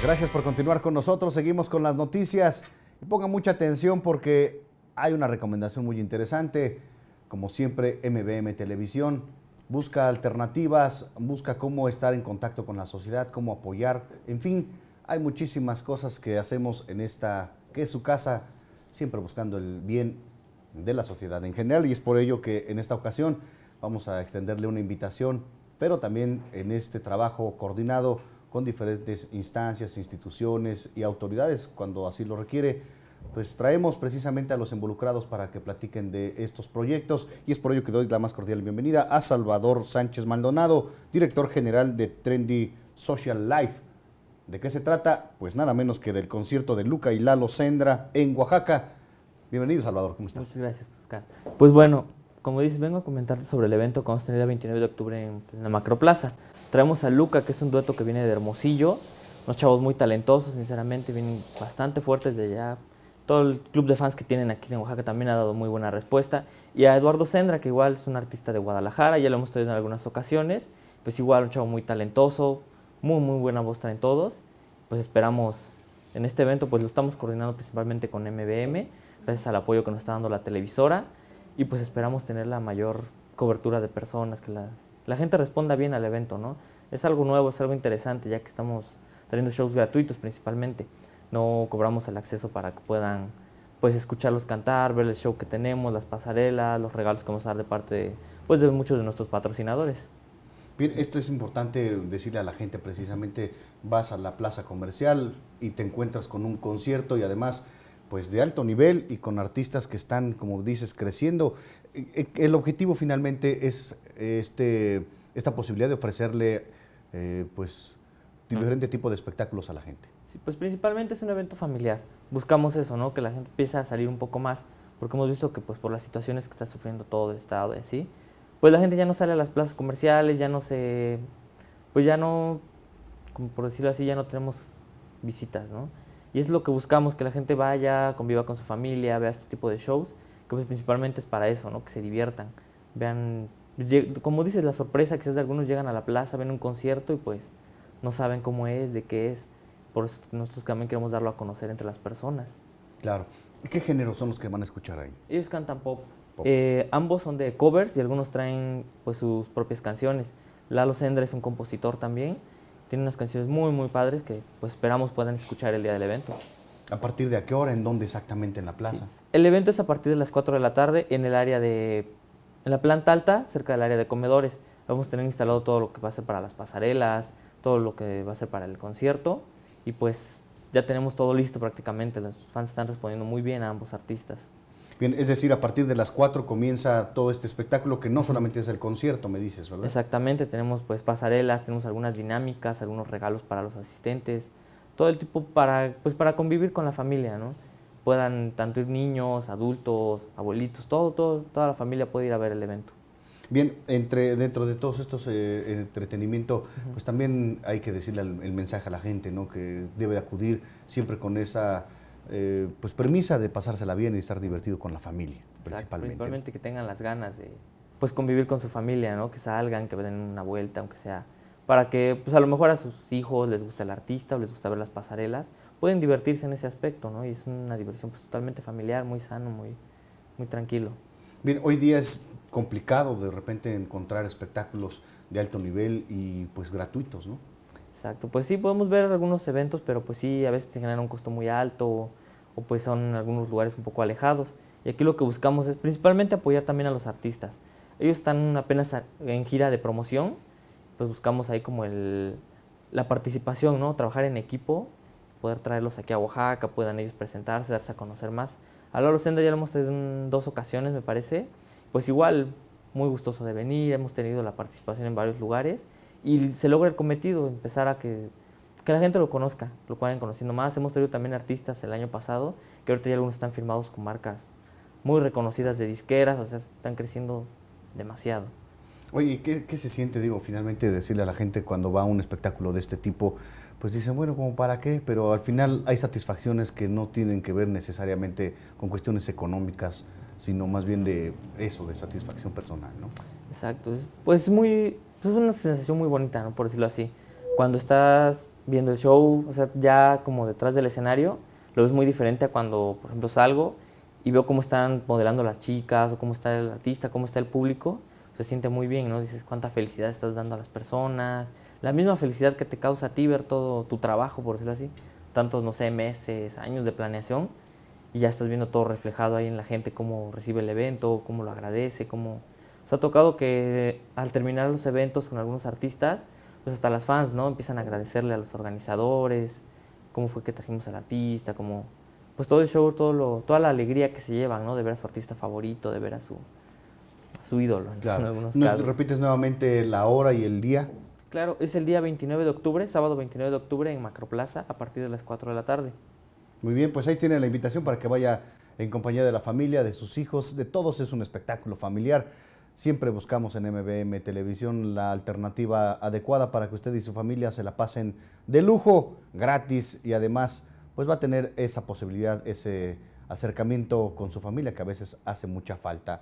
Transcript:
Gracias por continuar con nosotros. Seguimos con las noticias. Y ponga mucha atención porque hay una recomendación muy interesante. Como siempre, MBM Televisión busca alternativas, busca cómo estar en contacto con la sociedad, cómo apoyar. En fin, hay muchísimas cosas que hacemos en esta, que es su casa, siempre buscando el bien de la sociedad en general. Y es por ello que en esta ocasión vamos a extenderle una invitación, pero también en este trabajo coordinado con diferentes instancias, instituciones y autoridades cuando así lo requiere. Pues traemos precisamente a los involucrados para que platiquen de estos proyectos y es por ello que doy la más cordial bienvenida a Salvador Sánchez Maldonado, director general de Trendy Social Life. ¿De qué se trata? Pues nada menos que del concierto de Luca y Lalo Sendra en Oaxaca. Bienvenido, Salvador, ¿cómo estás? Muchas gracias, Oscar. Pues bueno, como dices, vengo a comentar sobre el evento que vamos a tener el 29 de octubre en la Macroplaza. Traemos a Luca, que es un dueto que viene de Hermosillo, unos chavos muy talentosos, sinceramente, vienen bastante fuertes de allá. Todo el club de fans que tienen aquí en Oaxaca también ha dado muy buena respuesta. Y a Eduardo Sendra, que igual es un artista de Guadalajara, ya lo hemos traído en algunas ocasiones, pues igual un chavo muy talentoso, muy, muy buena voz en todos. Pues esperamos en este evento, pues lo estamos coordinando principalmente con MBM, gracias al apoyo que nos está dando la televisora, y pues esperamos tener la mayor cobertura de personas, que la la gente responda bien al evento, ¿no? Es algo nuevo, es algo interesante, ya que estamos teniendo shows gratuitos principalmente. No cobramos el acceso para que puedan pues escucharlos cantar, ver el show que tenemos, las pasarelas, los regalos que vamos a dar de parte pues de muchos de nuestros patrocinadores. Bien, esto es importante decirle a la gente precisamente, vas a la plaza comercial y te encuentras con un concierto y además pues de alto nivel y con artistas que están, como dices, creciendo. E, e, el objetivo finalmente es este, esta posibilidad de ofrecerle eh, pues diferente tipo de espectáculos a la gente. Sí, pues principalmente es un evento familiar. Buscamos eso, ¿no? Que la gente empiece a salir un poco más, porque hemos visto que pues por las situaciones que está sufriendo todo el estado y así, pues la gente ya no sale a las plazas comerciales, ya no se pues ya no como por decirlo así, ya no tenemos visitas, ¿no? Y es lo que buscamos, que la gente vaya, conviva con su familia, vea este tipo de shows, que pues, principalmente es para eso, ¿no? Que se diviertan, vean, pues, como dices, la sorpresa, que quizás de algunos llegan a la plaza, ven un concierto y pues no saben cómo es, de qué es. Por eso nosotros también queremos darlo a conocer entre las personas. Claro. ¿Qué géneros son los que van a escuchar ahí? Ellos cantan pop. Eh, ambos son de covers y algunos traen pues sus propias canciones. Lalo Sendra es un compositor también tiene unas canciones muy, muy padres que pues esperamos puedan escuchar el día del evento. ¿A partir de a qué hora? ¿En dónde exactamente en la plaza? El evento es a partir de las 4 de la tarde en el área de... En la planta alta, cerca del área de comedores. Vamos a tener instalado todo lo que va a ser para las pasarelas, todo lo que va a ser para el concierto. Y pues ya tenemos todo listo prácticamente. Los fans están respondiendo muy bien a ambos artistas. Bien, es decir, a partir de las 4 comienza todo este espectáculo que no solamente es el concierto, me dices, ¿verdad? Exactamente, tenemos pues pasarelas, tenemos algunas dinámicas, algunos regalos para los asistentes, todo el tipo para, pues, para convivir con la familia, ¿no? Puedan tanto ir niños, adultos, abuelitos, todo, toda la familia puede ir a ver el evento. Bien, entre, dentro de todos estos eh, entretenimiento, entretenimientos, pues también hay que decirle el, el, mensaje a la gente, ¿no? Que debe acudir siempre con esa eh, pues permisa de pasársela bien y estar divertido con la familia, principalmente. que tengan las ganas de pues convivir con su familia, ¿no? Que salgan, que den una vuelta, aunque sea para que pues a lo mejor a sus hijos les guste el artista o les gusta ver las pasarelas, pueden divertirse en ese aspecto, ¿no? Y es una diversión pues totalmente familiar, muy sano, muy muy tranquilo. Bien, hoy día es complicado de repente encontrar espectáculos de alto nivel y pues gratuitos, ¿no? Exacto, pues sí podemos ver algunos eventos, pero pues sí, a veces te genera un costo muy alto o, pues son en algunos lugares un poco alejados. Y aquí lo que buscamos es principalmente apoyar también a los artistas. Ellos están apenas en gira de promoción, pues buscamos ahí como la participación, ¿no? Trabajar en equipo, poder traerlos aquí a Oaxaca, puedan ellos presentarse, darse a conocer más. A Loro Senda ya lo hemos tenido en dos ocasiones, me parece. Pues igual, muy gustoso de venir, hemos tenido la participación en varios lugares y se logra el cometido, empezar a que, que la gente lo conozca, lo vayan conociendo más. Hemos tenido también artistas el año pasado, que ahorita ya algunos están firmados con marcas muy reconocidas de disqueras, o sea, están creciendo demasiado. Oye, ¿qué, ¿qué, se siente, digo, finalmente decirle a la gente cuando va a un espectáculo de este tipo? Pues dicen, bueno, ¿como para qué? Pero al final hay satisfacciones que no tienen que ver necesariamente con cuestiones económicas, sino más bien de eso, de satisfacción personal, ¿no? Exacto. Pues muy, es una sensación muy bonita, ¿no? Por decirlo así. Cuando estás viendo el show, o sea, ya como detrás del escenario, lo ves muy diferente a cuando, por ejemplo, salgo y veo cómo están modelando las chicas, o cómo está el artista, cómo está el público, se siente muy bien, ¿no? Dices cuánta felicidad estás dando a las personas, la misma felicidad que te causa a ti ver todo tu trabajo, por decirlo así, tantos, no sé, meses, años de planeación, y ya estás viendo todo reflejado ahí en la gente, cómo recibe el evento, cómo lo agradece, cómo nos ha tocado que al terminar los eventos con algunos artistas, pues hasta las fans, ¿no? Empiezan a agradecerle a los organizadores, cómo fue que trajimos al artista, cómo, pues todo el show, todo lo, toda la alegría que se llevan, ¿no? De ver a su artista favorito, de ver a su, ídolo. Claro. repites nuevamente la hora y el día? Claro, es el día 29 de octubre, sábado 29 de octubre en Macroplaza a partir de las 4 de la tarde. Muy bien, pues ahí tiene la invitación para que vaya en compañía de la familia, de sus hijos, de todos. Es un espectáculo familiar. Siempre buscamos en MBM Televisión la alternativa adecuada para que usted y su familia se la pasen de lujo, gratis y además pues va a tener esa posibilidad, ese acercamiento con su familia que a veces hace mucha falta.